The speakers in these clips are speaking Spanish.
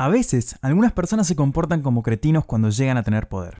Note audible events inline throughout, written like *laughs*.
A veces, algunas personas se comportan como cretinos cuando llegan a tener poder.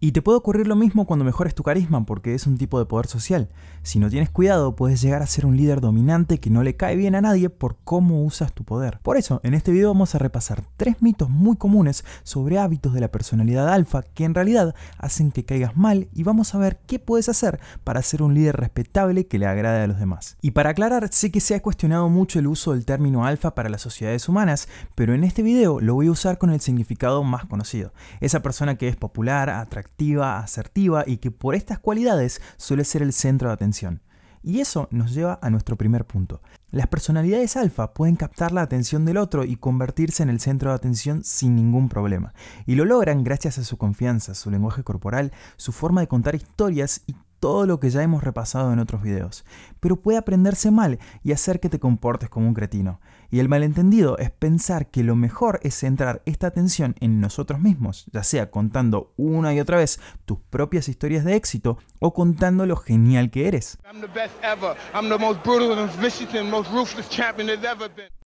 Y te puede ocurrir lo mismo cuando mejores tu carisma, porque es un tipo de poder social. Si no tienes cuidado, puedes llegar a ser un líder dominante que no le cae bien a nadie por cómo usas tu poder. Por eso, en este video vamos a repasar tres mitos muy comunes sobre hábitos de la personalidad alfa que en realidad hacen que caigas mal y vamos a ver qué puedes hacer para ser un líder respetable que le agrade a los demás. Y para aclarar, sé que se ha cuestionado mucho el uso del término alfa para las sociedades humanas, pero en este video lo voy a usar con el significado más conocido. Esa persona que es popular, atractiva, Activa, asertiva y que por estas cualidades suele ser el centro de atención. Y eso nos lleva a nuestro primer punto. Las personalidades alfa pueden captar la atención del otro y convertirse en el centro de atención sin ningún problema. Y lo logran gracias a su confianza, su lenguaje corporal, su forma de contar historias y todo lo que ya hemos repasado en otros videos. Pero puede aprenderse mal y hacer que te comportes como un cretino. Y el malentendido es pensar que lo mejor es centrar esta atención en nosotros mismos, ya sea contando una y otra vez tus propias historias de éxito o contando lo genial que eres.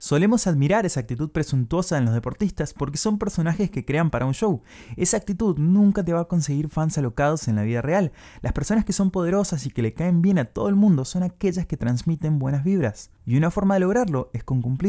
Solemos admirar esa actitud presuntuosa en los deportistas porque son personajes que crean para un show. Esa actitud nunca te va a conseguir fans alocados en la vida real. Las personas que son poderosas y que le caen bien a todo el mundo son aquellas que transmiten buenas vibras. Y una forma de lograrlo es con cumplir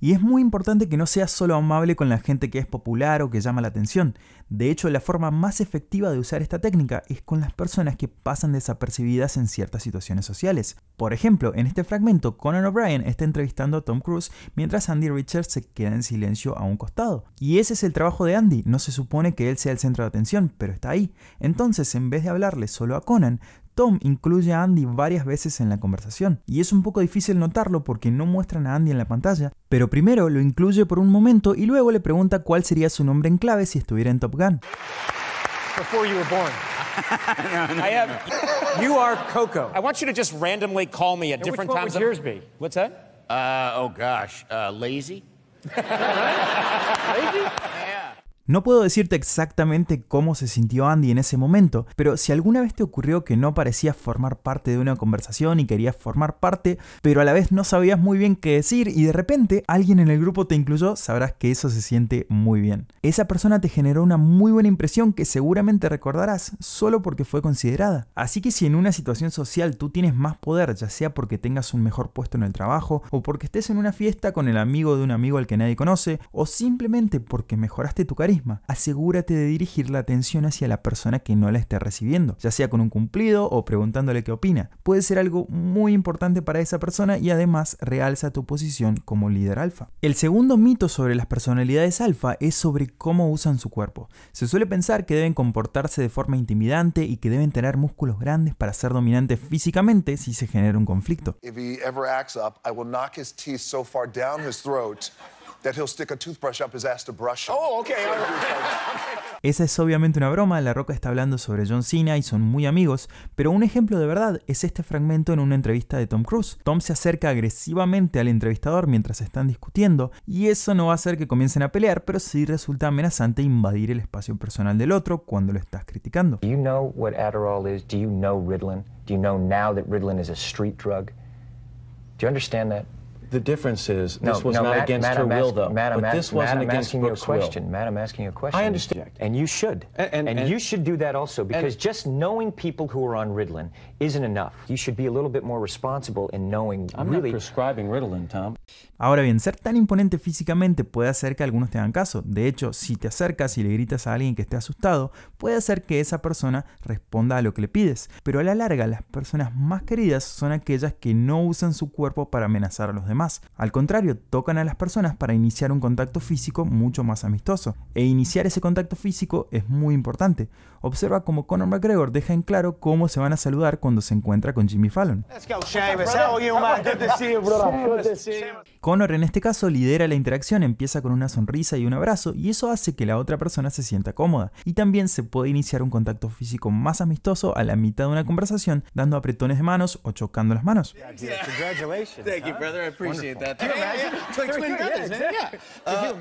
Y es muy importante que no seas solo amable con la gente que es popular o que llama la atención. De hecho, la forma más efectiva de usar esta técnica es con las personas que pasan desapercibidas en ciertas situaciones sociales. Por ejemplo, en este fragmento, Conan O'Brien está entrevistando a Tom Cruise mientras Andy Richards se queda en silencio a un costado. Y ese es el trabajo de Andy. No se supone que él sea el centro de atención, pero está ahí. Entonces, en vez de hablarle solo a Conan, Tom incluye a Andy varias veces en la conversación, y es un poco difícil notarlo porque no muestran a Andy en la pantalla, pero primero lo incluye por un momento y luego le pregunta cuál sería su nombre en clave si estuviera en Top Gun. Before you were born. *laughs* You are Coco. I want you to just randomly call me at different What's that? Uh, oh gosh, uh, lazy? *laughs* No puedo decirte exactamente cómo se sintió Andy en ese momento, pero si alguna vez te ocurrió que no parecías formar parte de una conversación y querías formar parte, pero a la vez no sabías muy bien qué decir y de repente alguien en el grupo te incluyó, sabrás que eso se siente muy bien. Esa persona te generó una muy buena impresión que seguramente recordarás solo porque fue considerada. Así que si en una situación social tú tienes más poder, ya sea porque tengas un mejor puesto en el trabajo, o porque estés en una fiesta con el amigo de un amigo al que nadie conoce, o simplemente porque mejoraste tu cariño, Asegúrate de dirigir la atención hacia la persona que no la esté recibiendo, ya sea con un cumplido o preguntándole qué opina. Puede ser algo muy importante para esa persona y además realza tu posición como líder alfa. El segundo mito sobre las personalidades alfa es sobre cómo usan su cuerpo. Se suele pensar que deben comportarse de forma intimidante y que deben tener músculos grandes para ser dominantes físicamente si se genera un conflicto that he'll stick a toothbrush up his ass to brush Oh, okay. *laughs* Esa es obviamente una broma, La Roca está hablando sobre John Cena y son muy amigos, pero un ejemplo de verdad es este fragmento en una entrevista de Tom Cruise. Tom se acerca agresivamente al entrevistador mientras están discutiendo y eso no va a hacer que comiencen a pelear, pero sí resulta amenazante invadir el espacio personal del otro cuando lo estás criticando. you know Adderall is? Do Do you know now that is a street drug? Do understand The difference is no, this was no, not Matt, against her will, though. but this wasn't Matt, against your question. Will. Matt, I'm asking you a question. I understand. And you should. And, you should do that also because just knowing people who are on Ritalin isn't enough. You should be a little bit more responsible in knowing I'm really. prescribing Ritalin, Tom. Ahora bien, ser tan imponente físicamente puede hacer que algunos te hagan caso. De hecho, si te acercas y le gritas a alguien que esté asustado, puede hacer que esa persona responda a lo que le pides. Pero a la larga, las personas más queridas son aquellas que no usan su cuerpo para amenazar a los demás. Al contrario, tocan a las personas para iniciar un contacto físico mucho más amistoso. E iniciar ese contacto físico es muy importante. Observa cómo Conor McGregor deja en claro cómo se van a saludar cuando se encuentra con Jimmy Fallon. Conor en este caso lidera la interacción, empieza con una sonrisa y un abrazo y eso hace que la otra persona se sienta cómoda. Y también se puede iniciar un contacto físico más amistoso a la mitad de una conversación dando apretones de manos o chocando las manos. Uh,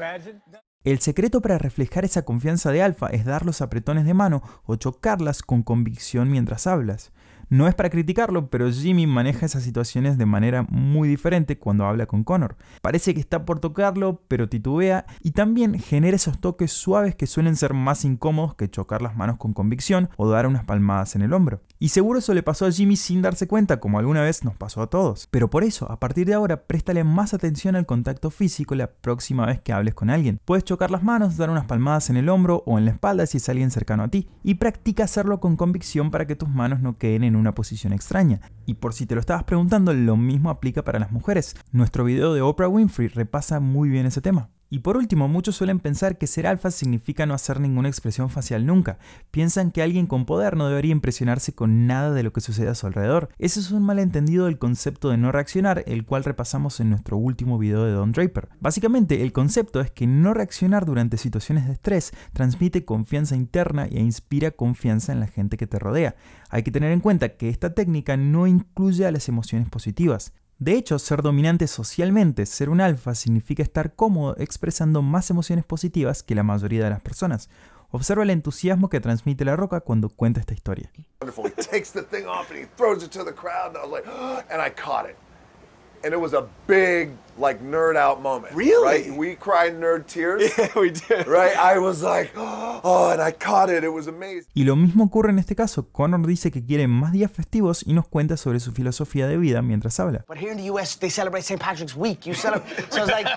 el secreto para reflejar esa confianza de alfa es dar los apretones de mano o chocarlas con convicción mientras hablas. No es para criticarlo, pero Jimmy maneja esas situaciones de manera muy diferente cuando habla con Connor. Parece que está por tocarlo, pero titubea y también genera esos toques suaves que suelen ser más incómodos que chocar las manos con convicción o dar unas palmadas en el hombro. Y seguro eso le pasó a Jimmy sin darse cuenta, como alguna vez nos pasó a todos. Pero por eso, a partir de ahora, préstale más atención al contacto físico la próxima vez que hables con alguien. Puedes chocar las manos, dar unas palmadas en el hombro o en la espalda si es alguien cercano a ti, y practica hacerlo con convicción para que tus manos no queden en una posición extraña. Y por si te lo estabas preguntando, lo mismo aplica para las mujeres. Nuestro video de Oprah Winfrey repasa muy bien ese tema. Y por último, muchos suelen pensar que ser alfa significa no hacer ninguna expresión facial nunca. Piensan que alguien con poder no debería impresionarse con nada de lo que sucede a su alrededor. Ese es un malentendido del concepto de no reaccionar, el cual repasamos en nuestro último video de Don Draper. Básicamente, el concepto es que no reaccionar durante situaciones de estrés transmite confianza interna e inspira confianza en la gente que te rodea. Hay que tener en cuenta que esta técnica no incluye a las emociones positivas. De hecho, ser dominante socialmente, ser un alfa, significa estar cómodo expresando más emociones positivas que la mayoría de las personas. Observa el entusiasmo que transmite la roca cuando cuenta esta historia like nerd out moment. Really? Right? We cried nerd tears. *laughs* Yeah, we did. Right? I was like, *gasps* oh, and I caught it. It was amazing. Y lo mismo ocurre en este caso. Connor dice que quiere más días festivos y nos cuenta sobre su filosofía de vida mientras habla. But here in the US they celebrate St. Patrick's Week. You celebrate *laughs* So I was like,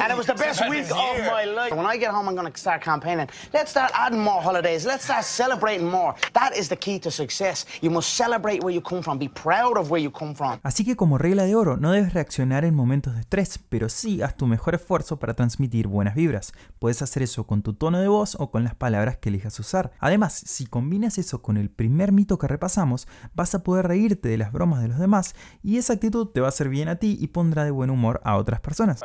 and it was the best week of my life. When I get home I'm going to start campaigning. Let's start adding more holidays. Let's start celebrating more. That is the key to success. You must celebrate where you come from. Be proud of where you come from. Así que como regla de oro, no debes reaccionar en momentos de pero sí haz tu mejor esfuerzo para transmitir buenas vibras. Puedes hacer eso con tu tono de voz o con las palabras que elijas usar. Además, si combinas eso con el primer mito que repasamos, vas a poder reírte de las bromas de los demás y esa actitud te va a hacer bien a ti y pondrá de buen humor a otras personas.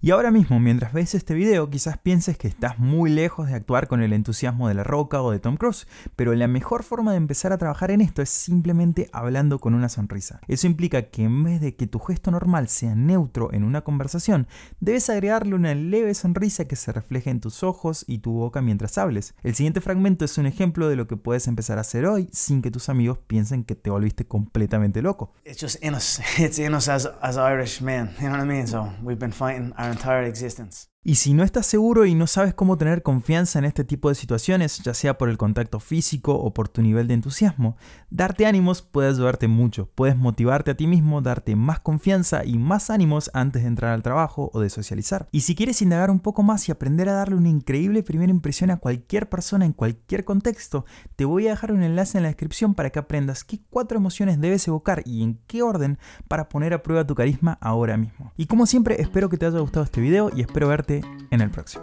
Y ahora mismo, mientras ves este video, quizás pienses que estás muy lejos de actuar con el entusiasmo de La Roca o de Tom Cruise, pero la mejor forma de empezar a trabajar en esto es simplemente hablando con una sonrisa. Eso implica que en vez de que tu gesto normal sea neutro en una conversación, debes agregarle una leve sonrisa que se refleje en tus ojos y tu boca mientras hables. El siguiente fragmento es un ejemplo de lo que puedes empezar a hacer hoy sin que tus amigos piensen que te volviste completamente loco. It's our entire existence. Y si no estás seguro y no sabes cómo tener confianza en este tipo de situaciones, ya sea por el contacto físico o por tu nivel de entusiasmo, darte ánimos puede ayudarte mucho. Puedes motivarte a ti mismo, darte más confianza y más ánimos antes de entrar al trabajo o de socializar. Y si quieres indagar un poco más y aprender a darle una increíble primera impresión a cualquier persona en cualquier contexto, te voy a dejar un enlace en la descripción para que aprendas qué cuatro emociones debes evocar y en qué orden para poner a prueba tu carisma ahora mismo. Y como siempre, espero que te haya gustado este video y espero verte en el próximo.